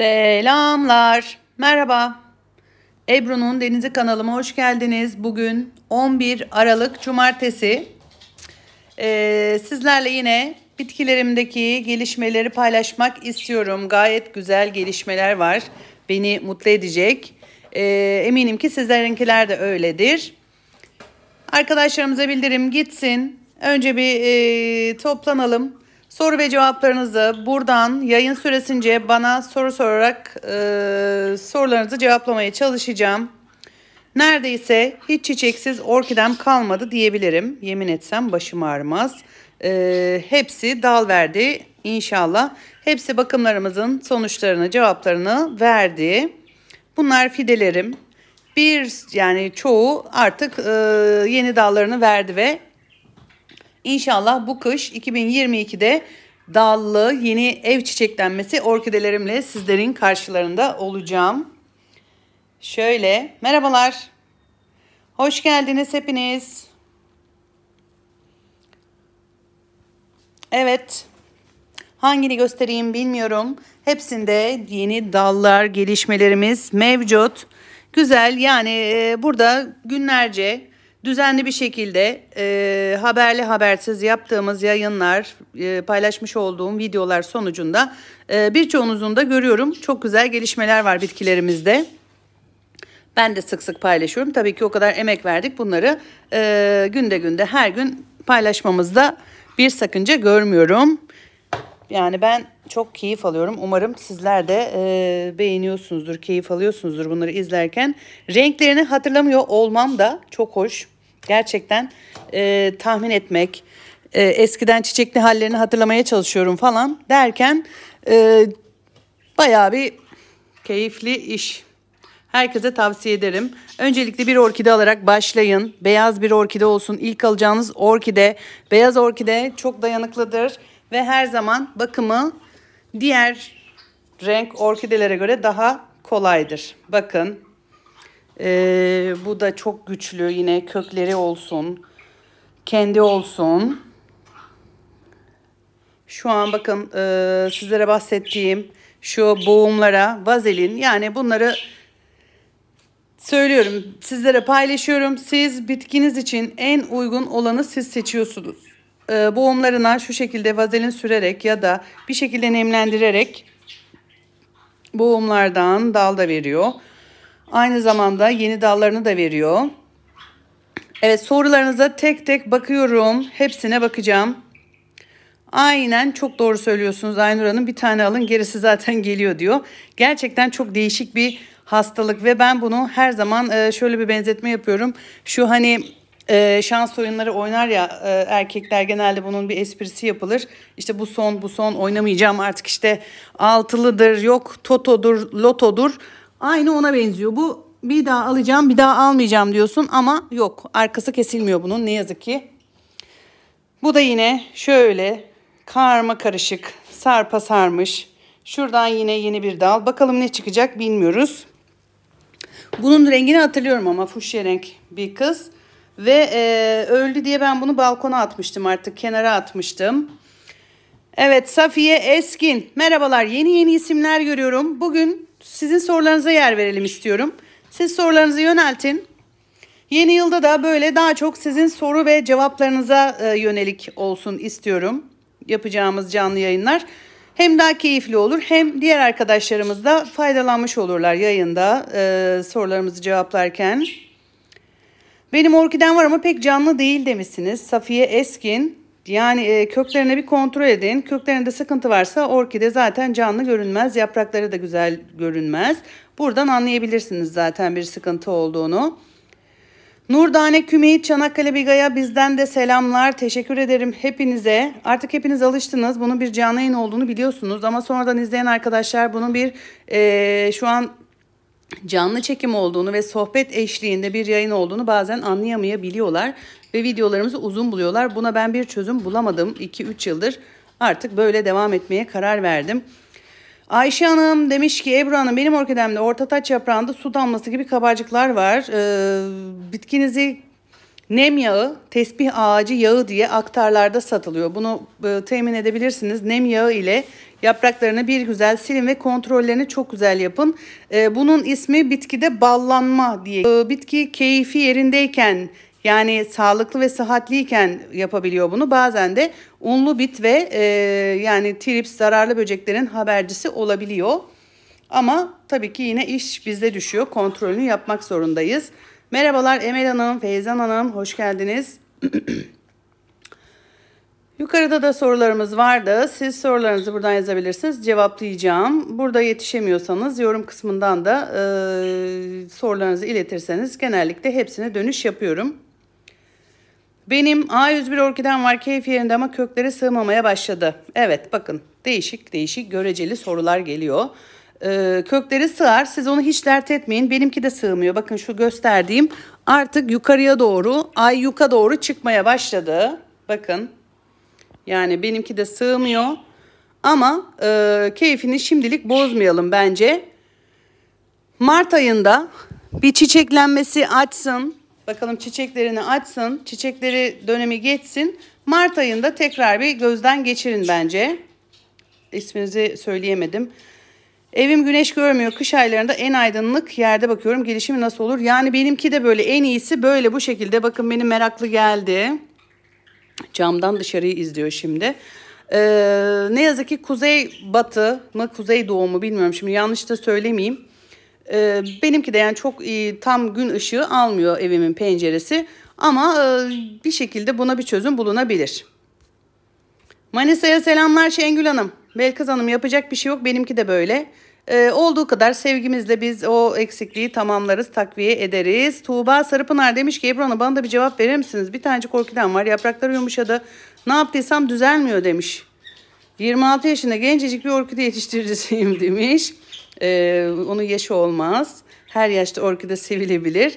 Selamlar, merhaba. Ebru'nun Denizi kanalıma hoş geldiniz. Bugün 11 Aralık Cumartesi. Ee, sizlerle yine bitkilerimdeki gelişmeleri paylaşmak istiyorum. Gayet güzel gelişmeler var. Beni mutlu edecek. Ee, eminim ki sizlerinkiler de öyledir. Arkadaşlarımıza bildirim gitsin. Önce bir e, toplanalım Soru ve cevaplarınızı buradan yayın süresince bana soru sorarak e, sorularınızı cevaplamaya çalışacağım. Neredeyse hiç çiçeksiz orkidem kalmadı diyebilirim. Yemin etsem başım ağrımaz. E, hepsi dal verdi inşallah. Hepsi bakımlarımızın sonuçlarını, cevaplarını verdi. Bunlar fidelerim. Bir yani çoğu artık e, yeni dallarını verdi ve İnşallah bu kış 2022'de dallı yeni ev çiçeklenmesi orkidelerimle sizlerin karşılarında olacağım. Şöyle merhabalar. Hoş geldiniz hepiniz. Evet. Hangini göstereyim bilmiyorum. Hepsinde yeni dallar, gelişmelerimiz mevcut. Güzel yani e, burada günlerce Düzenli bir şekilde e, haberli habersiz yaptığımız yayınlar, e, paylaşmış olduğum videolar sonucunda e, birçoğunuzun da görüyorum çok güzel gelişmeler var bitkilerimizde. Ben de sık sık paylaşıyorum. Tabii ki o kadar emek verdik bunları e, günde günde her gün paylaşmamızda bir sakınca görmüyorum. Yani ben çok keyif alıyorum. Umarım sizler de e, beğeniyorsunuzdur, keyif alıyorsunuzdur bunları izlerken. Renklerini hatırlamıyor olmam da çok hoş. Gerçekten e, tahmin etmek, e, eskiden çiçekli hallerini hatırlamaya çalışıyorum falan derken e, bayağı bir keyifli iş. Herkese tavsiye ederim. Öncelikle bir orkide alarak başlayın. Beyaz bir orkide olsun. İlk alacağınız orkide, beyaz orkide çok dayanıklıdır ve her zaman bakımı Diğer renk orkidelere göre daha kolaydır. Bakın ee, bu da çok güçlü yine kökleri olsun. Kendi olsun. Şu an bakın e, sizlere bahsettiğim şu boğumlara vazelin yani bunları söylüyorum sizlere paylaşıyorum. Siz bitkiniz için en uygun olanı siz seçiyorsunuz e, boğumlarına şu şekilde vazelin sürerek ya da bir şekilde nemlendirerek boğumlardan dal da veriyor. Aynı zamanda yeni dallarını da veriyor. Evet sorularınıza tek tek bakıyorum. Hepsine bakacağım. Aynen çok doğru söylüyorsunuz Aynur Hanım. Bir tane alın gerisi zaten geliyor diyor. Gerçekten çok değişik bir hastalık ve ben bunu her zaman e, şöyle bir benzetme yapıyorum. Şu hani e, şans oyunları oynar ya e, erkekler genelde bunun bir esprisi yapılır. İşte bu son bu son oynamayacağım artık işte altılıdır yok totodur lotodur aynı ona benziyor. Bu bir daha alacağım bir daha almayacağım diyorsun ama yok arkası kesilmiyor bunun ne yazık ki. Bu da yine şöyle karma karışık sarpa sarmış. Şuradan yine yeni bir dal. Bakalım ne çıkacak bilmiyoruz. Bunun rengini hatırlıyorum ama fuşya renk bir kız. Ve e, öldü diye ben bunu balkona atmıştım artık kenara atmıştım. Evet Safiye Eskin merhabalar yeni yeni isimler görüyorum. Bugün sizin sorularınıza yer verelim istiyorum. Siz sorularınızı yöneltin. Yeni yılda da böyle daha çok sizin soru ve cevaplarınıza e, yönelik olsun istiyorum. Yapacağımız canlı yayınlar hem daha keyifli olur hem diğer arkadaşlarımız da faydalanmış olurlar yayında e, sorularımızı cevaplarken. Benim orkiden var ama pek canlı değil demişsiniz. Safiye Eskin. Yani e, köklerine bir kontrol edin. Köklerinde sıkıntı varsa orkide zaten canlı görünmez. Yaprakları da güzel görünmez. Buradan anlayabilirsiniz zaten bir sıkıntı olduğunu. Nurdane Kümeyit Çanakkale Biga'ya bizden de selamlar. Teşekkür ederim hepinize. Artık hepiniz alıştınız. Bunun bir canlı yayın olduğunu biliyorsunuz. Ama sonradan izleyen arkadaşlar bunun bir e, şu an canlı çekim olduğunu ve sohbet eşliğinde bir yayın olduğunu bazen anlayamayabiliyorlar ve videolarımızı uzun buluyorlar. Buna ben bir çözüm bulamadım 2-3 yıldır. Artık böyle devam etmeye karar verdim. Ayşe Hanım demiş ki Ebru Hanım benim orkidemde orta taç yaprağında su damlası gibi kabarcıklar var. Ee, bitkinizi nem yağı, tesbih ağacı yağı diye aktarlarda satılıyor. Bunu e, temin edebilirsiniz. Nem yağı ile Yapraklarını bir güzel silin ve kontrollerini çok güzel yapın. E, bunun ismi bitkide ballanma diye. E, bitki keyfi yerindeyken yani sağlıklı ve sıhhatliyken yapabiliyor bunu. Bazen de unlu bit ve e, yani trips zararlı böceklerin habercisi olabiliyor. Ama tabii ki yine iş bizde düşüyor. Kontrolünü yapmak zorundayız. Merhabalar Emel Hanım, Feyzan Hanım hoş geldiniz. Yukarıda da sorularımız vardı. Siz sorularınızı buradan yazabilirsiniz. Cevaplayacağım. Burada yetişemiyorsanız yorum kısmından da e, sorularınızı iletirseniz genellikle hepsine dönüş yapıyorum. Benim A101 orkiden var keyif yerinde ama kökleri sığmamaya başladı. Evet bakın değişik değişik göreceli sorular geliyor. Ee, kökleri sığar siz onu hiç dert etmeyin benimki de sığmıyor. Bakın şu gösterdiğim artık yukarıya doğru ay yuka doğru çıkmaya başladı. Bakın yani benimki de sığmıyor. Ama e, keyfini şimdilik bozmayalım bence. Mart ayında bir çiçeklenmesi açsın. Bakalım çiçeklerini açsın. Çiçekleri dönemi geçsin. Mart ayında tekrar bir gözden geçirin bence. İsminizi söyleyemedim. Evim güneş görmüyor. Kış aylarında en aydınlık yerde bakıyorum. Gelişimi nasıl olur? Yani benimki de böyle en iyisi böyle bu şekilde. Bakın benim meraklı geldi. Camdan dışarıyı izliyor şimdi. Ee, ne yazık ki kuzey batı mı kuzey doğu mu bilmiyorum. Şimdi yanlış da söylemeyeyim. Ee, benimki de yani çok e, tam gün ışığı almıyor evimin penceresi. Ama e, bir şekilde buna bir çözüm bulunabilir. Manisa'ya selamlar Şengül Hanım. Belkız Hanım yapacak bir şey yok. Benimki de böyle. Ee, olduğu kadar sevgimizle biz o eksikliği tamamlarız, takviye ederiz. Tuğba Sarıpınar demiş ki Ebru Hanım bana da bir cevap verir misiniz? Bir tanecik orkiden var yaprakları yumuşadı. Ne yaptıysam düzelmiyor demiş. 26 yaşında gencecik bir orkide yetiştiricisiyim demiş. Ee, onun yaşı olmaz. Her yaşta orkide sevilebilir.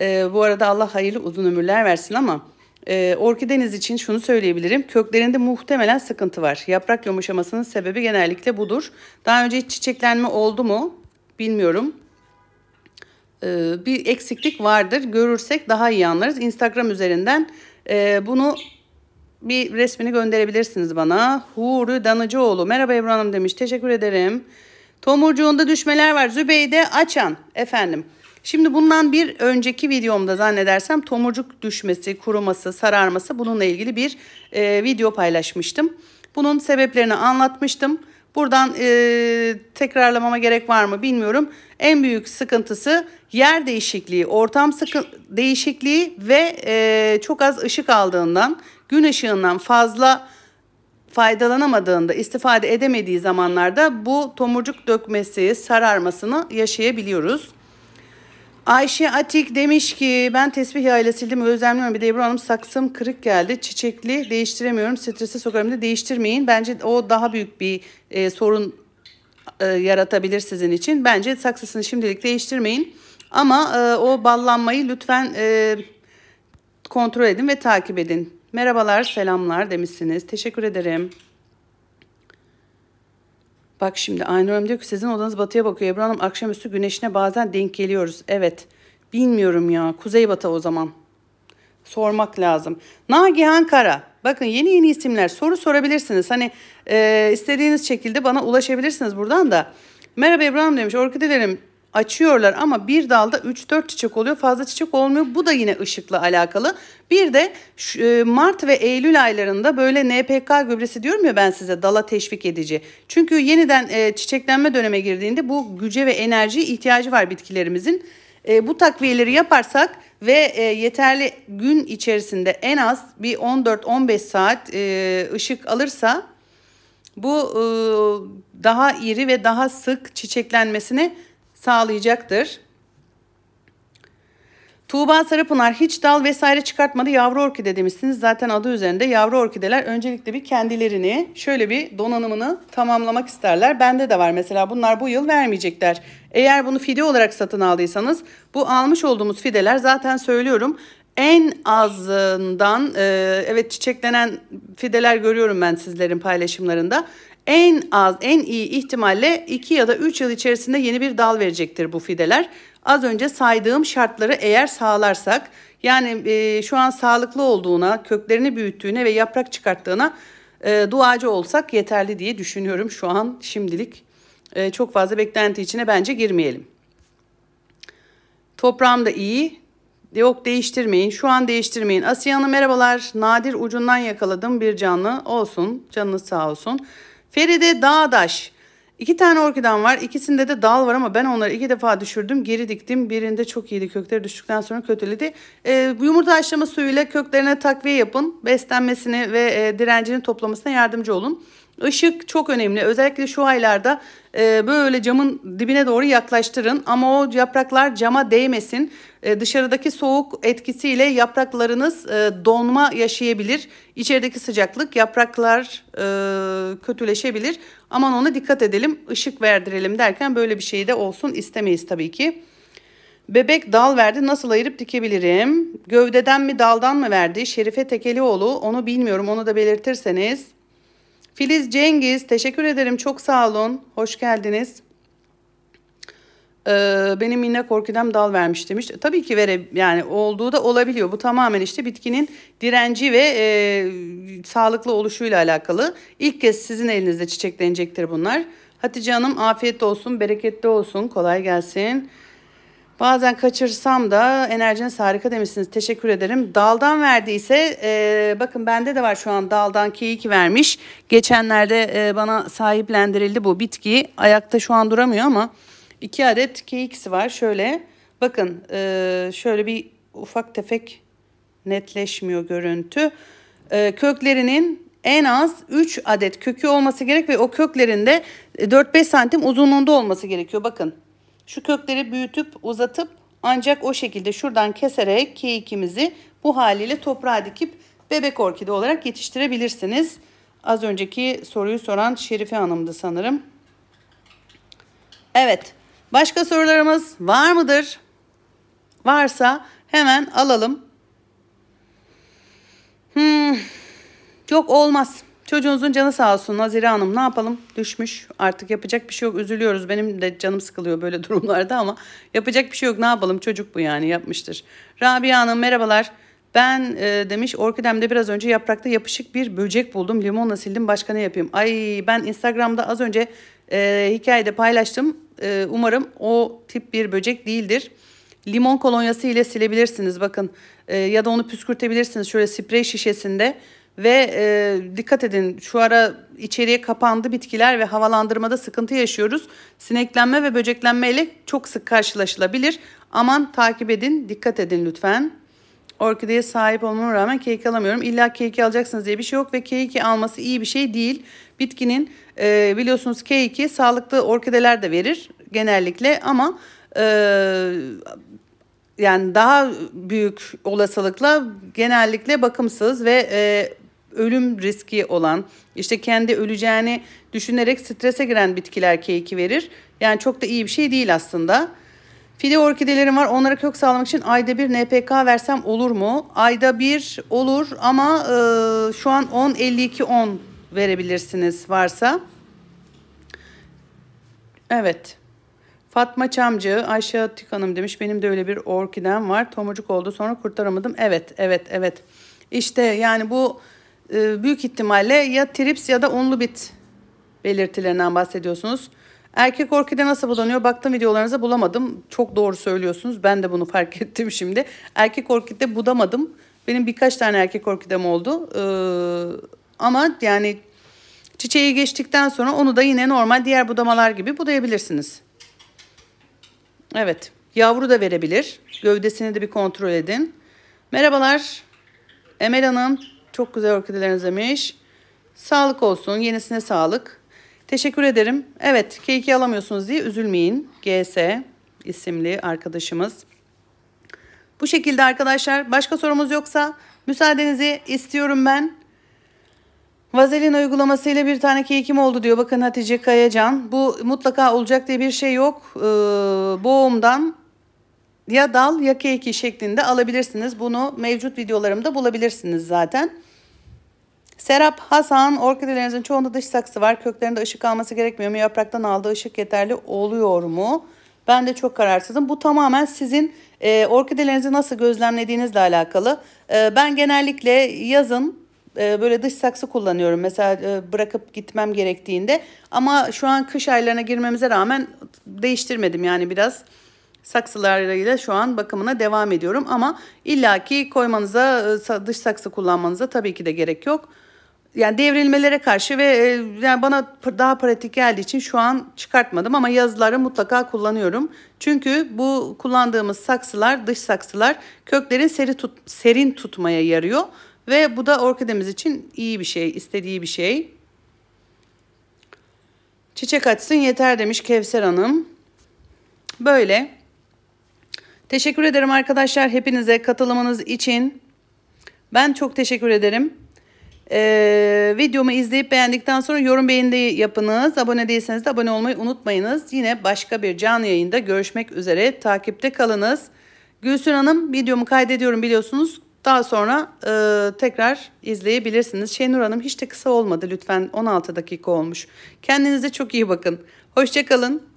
Ee, bu arada Allah hayırlı uzun ömürler versin ama e, ee, orkideniz için şunu söyleyebilirim. Köklerinde muhtemelen sıkıntı var. Yaprak yumuşamasının sebebi genellikle budur. Daha önce hiç çiçeklenme oldu mu bilmiyorum. E, bir eksiklik vardır. Görürsek daha iyi anlarız. Instagram üzerinden e, bunu bir resmini gönderebilirsiniz bana. Huri Danıcıoğlu. Merhaba Ebru Hanım demiş. Teşekkür ederim. Tomurcuğunda düşmeler var. Zübeyde Açan efendim. Şimdi bundan bir önceki videomda zannedersem tomurcuk düşmesi, kuruması, sararması bununla ilgili bir e, video paylaşmıştım. Bunun sebeplerini anlatmıştım. Buradan e, tekrarlamama gerek var mı bilmiyorum. En büyük sıkıntısı yer değişikliği, ortam sıkı değişikliği ve e, çok az ışık aldığından, gün ışığından fazla faydalanamadığında, istifade edemediği zamanlarda bu tomurcuk dökmesi, sararmasını yaşayabiliyoruz. Ayşe Atik demiş ki ben tesbih yağıyla sildim özlemliyorum. Bir de Ebru Hanım saksım kırık geldi. Çiçekli değiştiremiyorum. Strese sokarım da değiştirmeyin. Bence o daha büyük bir e, sorun e, yaratabilir sizin için. Bence saksısını şimdilik değiştirmeyin. Ama e, o ballanmayı lütfen e, kontrol edin ve takip edin. Merhabalar, selamlar demişsiniz. Teşekkür ederim. Bak şimdi Aynur Hanım diyor ki sizin odanız batıya bakıyor. Ebru Hanım akşamüstü güneşine bazen denk geliyoruz. Evet. Bilmiyorum ya. Kuzey batı o zaman. Sormak lazım. Nagihan Kara. Bakın yeni yeni isimler. Soru sorabilirsiniz. Hani e, istediğiniz şekilde bana ulaşabilirsiniz buradan da. Merhaba Ebru Hanım demiş. Orkidelerim açıyorlar ama bir dalda 3-4 çiçek oluyor fazla çiçek olmuyor bu da yine ışıkla alakalı bir de e, Mart ve Eylül aylarında böyle NPK gübresi diyorum ya ben size dala teşvik edici çünkü yeniden e, çiçeklenme döneme girdiğinde bu güce ve enerjiye ihtiyacı var bitkilerimizin e, bu takviyeleri yaparsak ve yeterli gün içerisinde en az bir 14-15 saat ışık alırsa bu daha iri ve daha sık çiçeklenmesini sağlayacaktır. Tuğba Sarıpınar hiç dal vesaire çıkartmadı yavru orkide demişsiniz. Zaten adı üzerinde yavru orkideler öncelikle bir kendilerini şöyle bir donanımını tamamlamak isterler. Bende de var mesela bunlar bu yıl vermeyecekler. Eğer bunu fide olarak satın aldıysanız bu almış olduğumuz fideler zaten söylüyorum en azından evet çiçeklenen fideler görüyorum ben sizlerin paylaşımlarında en az en iyi ihtimalle 2 ya da 3 yıl içerisinde yeni bir dal verecektir bu fideler. Az önce saydığım şartları eğer sağlarsak yani e, şu an sağlıklı olduğuna, köklerini büyüttüğüne ve yaprak çıkarttığına e, duacı olsak yeterli diye düşünüyorum şu an şimdilik. E, çok fazla beklenti içine bence girmeyelim. Toprağım da iyi. Yok değiştirmeyin. Şu an değiştirmeyin. Asiye Hanım merhabalar. Nadir ucundan yakaladım bir canlı. Olsun. Canınız sağ olsun. Feride Dağdaş. İki tane orkiden var. İkisinde de dal var ama ben onları iki defa düşürdüm. Geri diktim. Birinde çok iyiydi. Kökleri düştükten sonra kötüledi. E, yumurta haşlama suyuyla köklerine takviye yapın. Beslenmesini ve e, direncini toplamasına yardımcı olun. Işık çok önemli. Özellikle şu aylarda e, böyle camın dibine doğru yaklaştırın ama o yapraklar cama değmesin. E, dışarıdaki soğuk etkisiyle yapraklarınız e, donma yaşayabilir. İçerideki sıcaklık yapraklar e, kötüleşebilir. Aman ona dikkat edelim, ışık verdirelim derken böyle bir şey de olsun istemeyiz tabii ki. Bebek dal verdi nasıl ayırıp dikebilirim? Gövdeden mi daldan mı verdi? Şerife Tekelioğlu onu bilmiyorum onu da belirtirseniz. Filiz Cengiz teşekkür ederim çok sağ olun. Hoş geldiniz. Ee, benim minnak orkidem dal vermiş demiş. Tabii ki vere yani olduğu da olabiliyor. Bu tamamen işte bitkinin direnci ve e, sağlıklı oluşuyla alakalı. İlk kez sizin elinizde çiçeklenecektir bunlar. Hatice Hanım afiyet olsun, bereketli olsun, kolay gelsin. Bazen kaçırsam da enerjiniz harika demişsiniz. Teşekkür ederim. Daldan verdiyse e, bakın bende de var şu an daldan keyik vermiş. Geçenlerde e, bana sahiplendirildi bu bitki. Ayakta şu an duramıyor ama iki adet keyiksi var. Şöyle bakın e, şöyle bir ufak tefek netleşmiyor görüntü. E, köklerinin en az 3 adet kökü olması gerek ve o köklerinde 4-5 e, santim uzunluğunda olması gerekiyor. Bakın şu kökleri büyütüp uzatıp ancak o şekilde şuradan keserek kekimizi bu haliyle toprağa dikip bebek orkide olarak yetiştirebilirsiniz. Az önceki soruyu soran Şerife Hanım'dı sanırım. Evet. Başka sorularımız var mıdır? Varsa hemen alalım. Hmm, yok olmaz. Çocuğunuzun canı sağ olsun Nazire Hanım ne yapalım düşmüş artık yapacak bir şey yok üzülüyoruz benim de canım sıkılıyor böyle durumlarda ama yapacak bir şey yok ne yapalım çocuk bu yani yapmıştır. Rabia Hanım merhabalar ben e, demiş orkidemde biraz önce yaprakta yapışık bir böcek buldum limonla sildim başka ne yapayım. Ay ben instagramda az önce e, hikayede paylaştım e, umarım o tip bir böcek değildir limon kolonyası ile silebilirsiniz bakın e, ya da onu püskürtebilirsiniz şöyle sprey şişesinde ve e, dikkat edin şu ara içeriye kapandı bitkiler ve havalandırmada sıkıntı yaşıyoruz. Sineklenme ve böceklenme ile çok sık karşılaşılabilir. Aman takip edin, dikkat edin lütfen. Orkideye sahip olmama rağmen keyif alamıyorum. İlla keyif alacaksınız diye bir şey yok ve keyif alması iyi bir şey değil. Bitkinin e, biliyorsunuz keyif sağlıklı orkideler de verir genellikle ama e, yani daha büyük olasılıkla genellikle bakımsız ve e, ölüm riski olan işte kendi öleceğini düşünerek strese giren bitkiler keyki verir. Yani çok da iyi bir şey değil aslında. Fide orkidelerim var. Onlara kök sağlamak için ayda bir NPK versem olur mu? Ayda bir olur ama e, şu an 10 52 10 verebilirsiniz varsa. Evet. Fatma Çamcı, Ayşe Atik Hanım demiş benim de öyle bir orkidem var. Tomurcuk oldu sonra kurtaramadım. Evet, evet, evet. İşte yani bu e, büyük ihtimalle ya trips ya da unlu bit belirtilerinden bahsediyorsunuz. Erkek orkide nasıl budanıyor? Baktım videolarınıza bulamadım. Çok doğru söylüyorsunuz. Ben de bunu fark ettim şimdi. Erkek orkide budamadım. Benim birkaç tane erkek orkidem oldu. Ee, ama yani çiçeği geçtikten sonra onu da yine normal diğer budamalar gibi budayabilirsiniz. Evet. Yavru da verebilir. Gövdesini de bir kontrol edin. Merhabalar. Emel Hanım. Çok güzel orkideler özlemiş. Sağlık olsun. Yenisine sağlık. Teşekkür ederim. Evet keyki alamıyorsunuz diye üzülmeyin. GS isimli arkadaşımız. Bu şekilde arkadaşlar başka sorumuz yoksa müsaadenizi istiyorum ben. Vazelin uygulamasıyla bir tane kekim oldu diyor. Bakın Hatice Kayacan. Bu mutlaka olacak diye bir şey yok. Ee, boğumdan ya dal ya keki şeklinde alabilirsiniz. Bunu mevcut videolarımda bulabilirsiniz zaten. Serap Hasan orkidelerinizin çoğunda dış saksı var. Köklerinde ışık alması gerekmiyor mu? Yapraktan aldığı ışık yeterli oluyor mu? Ben de çok kararsızım. Bu tamamen sizin e, orkidelerinizi nasıl gözlemlediğinizle alakalı. E, ben genellikle yazın e, böyle dış saksı kullanıyorum. Mesela e, bırakıp gitmem gerektiğinde. Ama şu an kış aylarına girmemize rağmen değiştirmedim yani biraz saksılarıyla şu an bakımına devam ediyorum. Ama illaki koymanıza e, dış saksı kullanmanıza tabii ki de gerek yok. Yani devrilmelere karşı ve e, yani bana daha pratik geldiği için şu an çıkartmadım ama yazları mutlaka kullanıyorum. Çünkü bu kullandığımız saksılar, dış saksılar köklerin seri tut, serin tutmaya yarıyor ve bu da orkidemiz için iyi bir şey, istediği bir şey. Çiçek açsın yeter demiş Kevser Hanım. Böyle Teşekkür ederim arkadaşlar hepinize katılımınız için. Ben çok teşekkür ederim. Ee, videomu izleyip beğendikten sonra yorum beğeni yapınız. Abone değilseniz de abone olmayı unutmayınız. Yine başka bir canlı yayında görüşmek üzere. Takipte kalınız. Gülsün Hanım videomu kaydediyorum biliyorsunuz. Daha sonra e, tekrar izleyebilirsiniz. Şeynur Hanım hiç de kısa olmadı lütfen 16 dakika olmuş. Kendinize çok iyi bakın. Hoşçakalın.